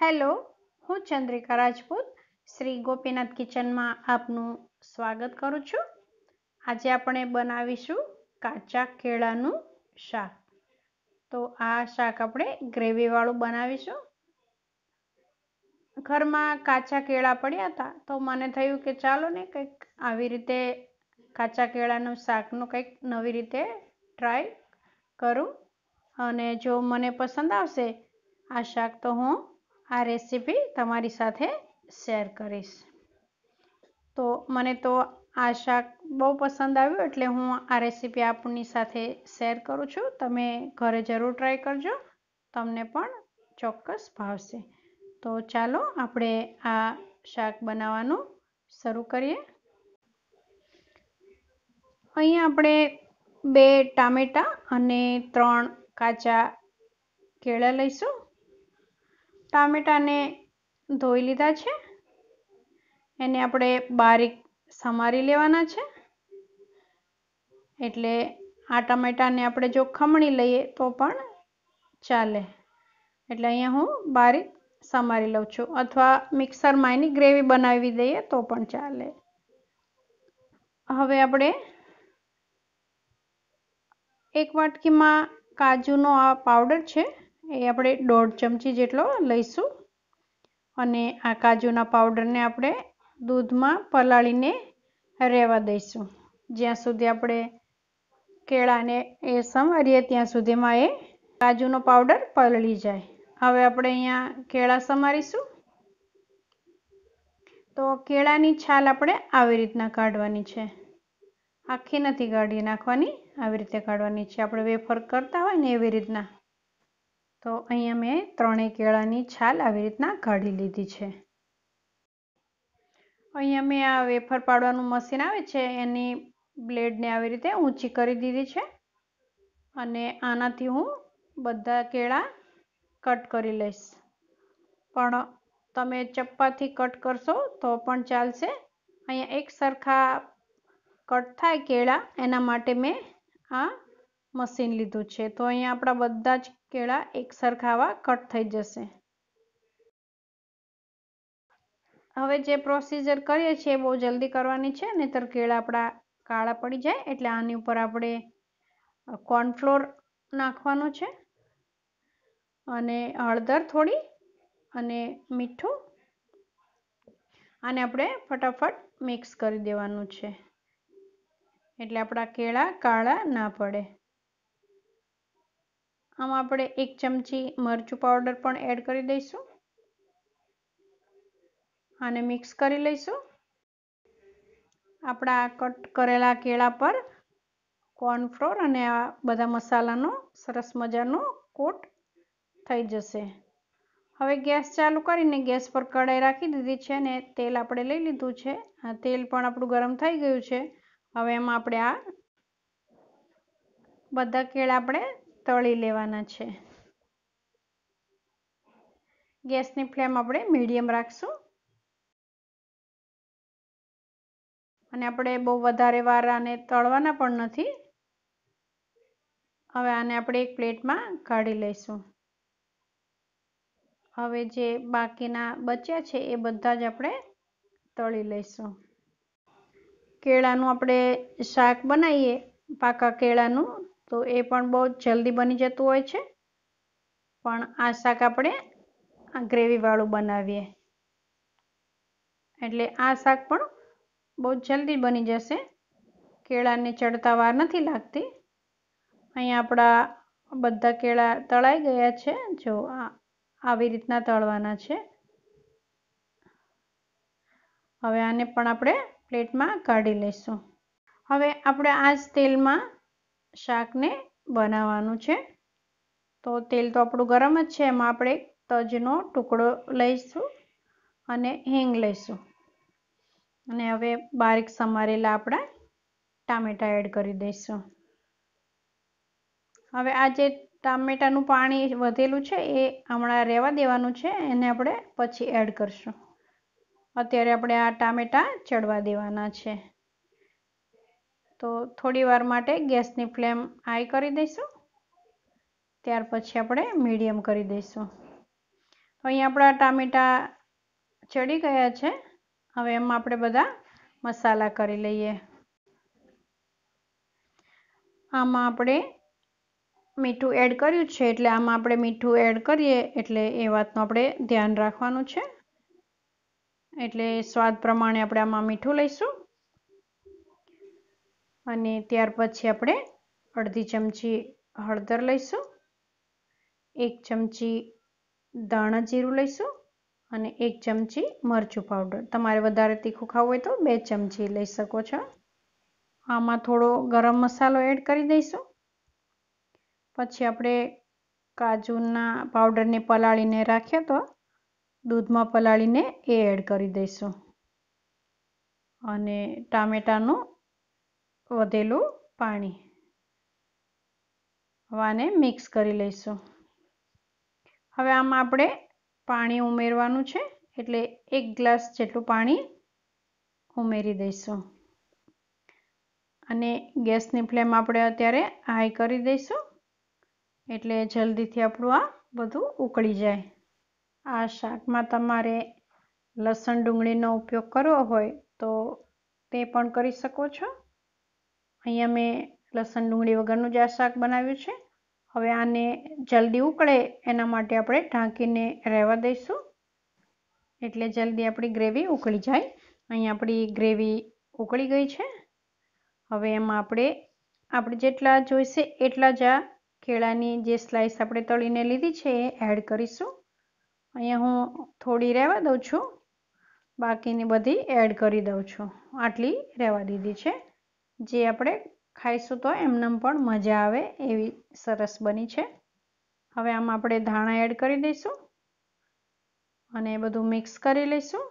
hello હું ચંદ્રિકા રાજપૂત શ્રી ગોપીનાથ કિચનમાં આપનું સ્વાગત કરું છું આજે આપણે બનાવીશું કાચા કેળાનું શાક તો આ શાક આપણે ગ્રેવીવાળું બનાવીશું ઘરમાં કાચા કેળા પડ્યા હતા તો મને થયું કે ચાલો ને કંઈક આવી રીતે કાચા કેળાનું શાકનું કંઈક નવી રીતે ટ્રાય કરું અને જો મને પસંદ આવશે આ શાક તો હું આ રેસીપી તમારી સાથે શેર કરીશ તો મને તો આ શાક બહુ પસંદ આવ્યું એટલે હું આ રેસીપી આપની સાથે શેર કરું છું તમે ઘરે જરૂર ટ્રાય કરજો તમને પણ ચોક્કસ ભાવશે તો ચાલો આપણે આ શાક બનાવવાનું શરૂ કરીએ અહીં આપણે બે ટામેટાં અને ત્રણ કાચા કેળા લઈશું ટામેટાને ધોઈ લીધા છે એને આપણે બારીક સમારી લેવાના છે એટલે આ ટામેટાને આપણે જો ખમણી લઈએ તો પણ ચાલે એટલે અહીંયા હું બારીક સમારી લઉં છું અથવા મિક્સરમાં એની ગ્રેવી બનાવી દઈએ તો પણ ચાલે હવે આપણે એક વાટકીમાં કાજુનો આ પાવડર છે એ આપણે દોઢ ચમચી જેટલો લઈશું અને આ કાજુના પાવડરને આપણે દૂધમાં પલાળીને રહેવા દઈશું જ્યાં સુધી આપણે કેળાને એ સમારીએ ત્યાં સુધીમાં એ કાજુનો પાવડર પલળી જાય હવે આપણે અહીંયા કેળા સમારીશું તો કેળાની છાલ આપણે આવી રીતના કાઢવાની છે આખી નથી કાઢી નાખવાની આવી રીતે કાઢવાની છે આપણે વેફર કરતા હોય ને એવી રીતના તો અહીંયા મેં ત્રણેય કેળાની છાલ આવી રીતના કાઢી લીધી છે અહીંયા મેં આ વેફર પાડવાનું મશીન આવે છે એની બ્લેડને આવી રીતે ઊંચી કરી દીધી છે અને આનાથી હું બધા કેળા કટ કરી લઈશ પણ તમે ચપ્પાથી કટ કરશો તો પણ ચાલશે અહીંયા એક સરખા કટ થાય કેળા એના માટે મેં આ મશીન લીધું છે તો અહીંયા આપણા બધા જ કેળા એકસરખાવા કટ થઈ જશે હવે જે પ્રોસીજર કરીએ છીએ એ બહુ જલ્દી કરવાની છે નહીતર કેળા આપણા કાળા પડી જાય એટલે આની ઉપર આપણે કોર્નફ્લોર નાખવાનું છે અને હળદર થોડી અને મીઠું આને આપણે ફટાફટ મિક્સ કરી દેવાનું છે એટલે આપણા કેળા કાળા ના પડે આમાં આપણે એક ચમચી મરચું પાવડર પણ એડ કરી દઈશું અને મિક્સ કરી લઈશું આપણા કટ કરેલા કેળા પર કોર્નફ્લોર અને આ બધા મસાલાનો સરસ મજાનો કોટ થઈ જશે હવે ગેસ ચાલુ કરીને ગેસ પર કઢાઈ રાખી દીધી છે અને તેલ આપણે લઈ લીધું છે આ તેલ પણ આપણું ગરમ થઈ ગયું છે હવે એમાં આપણે આ બધા કેળા આપણે તળી લેવાના છે ગેસની ફ્લેમ આપણે મીડિયમ રાખશું અને આપણે બહુ વધારે વાર આને તળવાના પણ નથી હવે આને આપણે એક પ્લેટમાં કાઢી લઈશું હવે જે બાકીના બચ્યા છે એ બધા જ આપણે તળી લઈશું કેળાનું આપણે શાક બનાવીએ પાકા કેળાનું તો એ પણ બહુ જલ્દી બની જતું હોય છે પણ આ શાક આપણે આ ગ્રેવીવાળું બનાવીએ એટલે આ શાક પણ બહુ જલ્દી બની જશે કેળાને ચડતા વાર નથી લાગતી અહીંયા આપણા બધા કેળા તળાઈ ગયા છે જો આવી રીતના તળવાના છે હવે આને પણ આપણે પ્લેટમાં કાઢી લઈશું હવે આપણે આ જ તેલમાં શાકને બનાવવાનું છે તો તેલ તો આપણું ગરમ જ છે એમાં આપણે તજનો ટુકડો લઈશું અને હિંગ લઈશું અને હવે બારીક સમારેલા આપણા ટામેટા એડ કરી દઈશું હવે આ જે ટામેટાનું પાણી વધેલું છે એ હમણાં રહેવા દેવાનું છે એને આપણે પછી એડ કરશું અત્યારે આપણે આ ટામેટા ચડવા દેવાના છે તો થોડી વાર માટે ગેસની ફ્લેમ હાઈ કરી દઈશું ત્યાર પછી આપણે મીડિયમ કરી દઈશું તો અહીં આપણા ટામેટાં ચડી ગયા છે હવે એમાં આપણે બધા મસાલા કરી લઈએ આમાં આપણે મીઠું એડ કર્યું છે એટલે આમાં આપણે મીઠું એડ કરીએ એટલે એ વાતનું આપણે ધ્યાન રાખવાનું છે એટલે સ્વાદ પ્રમાણે આપણે આમાં મીઠું લઈશું અને ત્યાર પછી આપણે અડધી ચમચી હળદર લઈશું એક ચમચી ધાણા જીરું લઈશું અને એક ચમચી મરચું પાવડર તમારે વધારે તીખું ખાવું હોય તો બે ચમચી લઈ શકો છો આમાં થોડો ગરમ મસાલો એડ કરી દઈશું પછી આપણે કાજુના પાવડરને પલાળીને રાખ્યો તો દૂધમાં પલાળીને એ એડ કરી દઈશું અને ટામેટાનું વધેલું પાણી વાને મિક્સ કરી લઈશું હવે આમાં આપણે પાણી ઉમેરવાનું છે એટલે એક ગ્લાસ જેટલું પાણી ઉમેરી દઈશું અને ગેસની ફ્લેમ આપણે અત્યારે હાઈ કરી દઈશું એટલે જલ્દીથી આપણું આ બધું ઉકળી જાય આ શાકમાં તમારે લસણ ડુંગળીનો ઉપયોગ કરવો હોય તો તે પણ કરી શકો છો અહીંયા મેં લસણ ડુંગળી વગરનું જ શાક બનાવ્યું છે હવે આને જલ્દી ઉકળે એના માટે આપણે ઢાંકીને રહેવા દઈશું એટલે જલ્દી આપણી ગ્રેવી ઉકળી જાય અહીં આપણી ગ્રેવી ઉકળી ગઈ છે હવે એમાં આપણે આપણે જેટલા જોઈશે એટલા જ આ કેળાની જે સ્લાઈસ આપણે તળીને લીધી છે એ એડ કરીશું અહીંયા હું થોડી રહેવા દઉં છું બાકીની બધી એડ કરી દઉં છું આટલી રહેવા દીધી છે જે આપણે ખાઈશું તો એમનેમ પણ મજા આવે એવી સરસ બની છે હવે આમાં આપણે ધાણા એડ કરી દઈશું અને એ બધું મિક્સ કરી લઈશું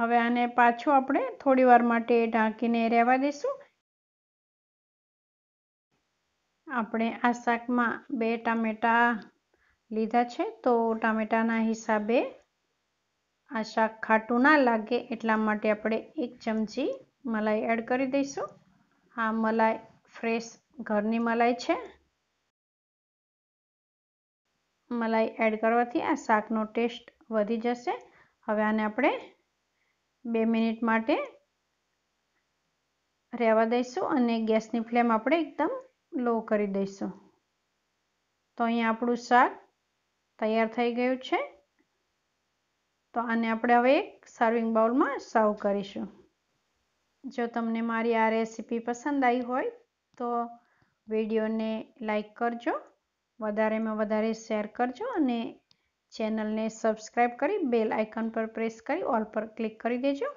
હવે આને પાછું આપણે થોડી વાર માટે ઢાંકીને રહેવા દઈશું આપણે આ શાકમાં બે ટામેટા લીધા છે તો ટામેટાના હિસાબે આ શાક ખાટું ના લાગે એટલા માટે આપણે એક ચમચી મલાઈ એડ કરી દઈશું આ મલાઈ ફ્રેશ ઘરની મલાઈ છે મલાઈ એડ કરવાથી આ શાકનો ટેસ્ટ વધી જશે હવે આને આપણે બે મિનિટ માટે રહેવા દઈશું અને ગેસની ફ્લેમ આપણે એકદમ લો કરી દઈશું તો અહીંયા આપણું શાક તૈયાર થઈ ગયું છે તો આને આપણે હવે એક સર્વિંગ બાઉલમાં સર્વ કરીશું જો તમને મારી આ રેસીપી પસંદ આવી હોય તો વિડીયોને લાઈક કરજો વધારેમાં વધારે શેર કરજો અને ચેનલને સબસ્ક્રાઈબ કરી બેલ આઇકન પર પ્રેસ કરી ઓલ પર ક્લિક કરી દેજો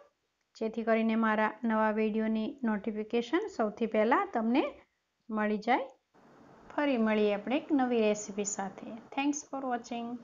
જેથી કરીને મારા નવા વિડીયોની નોટિફિકેશન સૌથી પહેલાં તમને મળી જાય ફરી મળીએ આપણે એક નવી રેસીપી સાથે થેન્ક્સ ફોર વોચિંગ